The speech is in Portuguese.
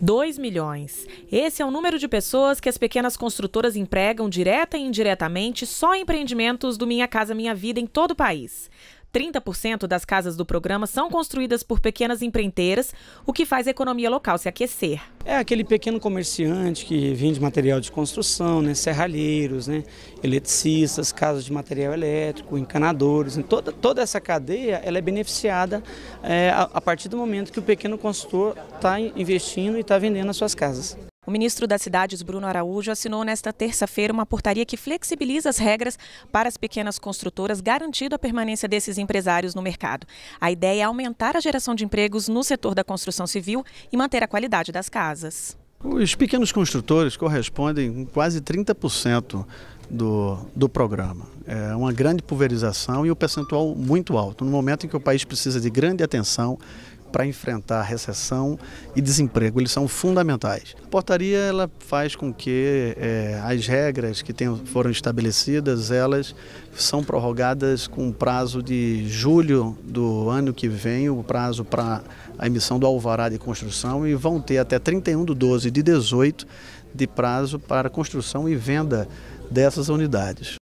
2 milhões. Esse é o número de pessoas que as pequenas construtoras empregam direta e indiretamente só em empreendimentos do Minha Casa Minha Vida em todo o país. 30% das casas do programa são construídas por pequenas empreiteiras, o que faz a economia local se aquecer. É aquele pequeno comerciante que vende material de construção, né, serralheiros, né, eletricistas, casas de material elétrico, encanadores. Né, toda, toda essa cadeia ela é beneficiada é, a, a partir do momento que o pequeno consultor está investindo e está vendendo as suas casas. O ministro das Cidades, Bruno Araújo, assinou nesta terça-feira uma portaria que flexibiliza as regras para as pequenas construtoras, garantindo a permanência desses empresários no mercado. A ideia é aumentar a geração de empregos no setor da construção civil e manter a qualidade das casas. Os pequenos construtores correspondem a quase 30% do, do programa. É uma grande pulverização e o um percentual muito alto, no momento em que o país precisa de grande atenção para enfrentar recessão e desemprego. Eles são fundamentais. A portaria ela faz com que é, as regras que foram estabelecidas elas são prorrogadas com prazo de julho do ano que vem, o prazo para a emissão do alvará de construção e vão ter até 31 de 12 de 18 de prazo para construção e venda dessas unidades.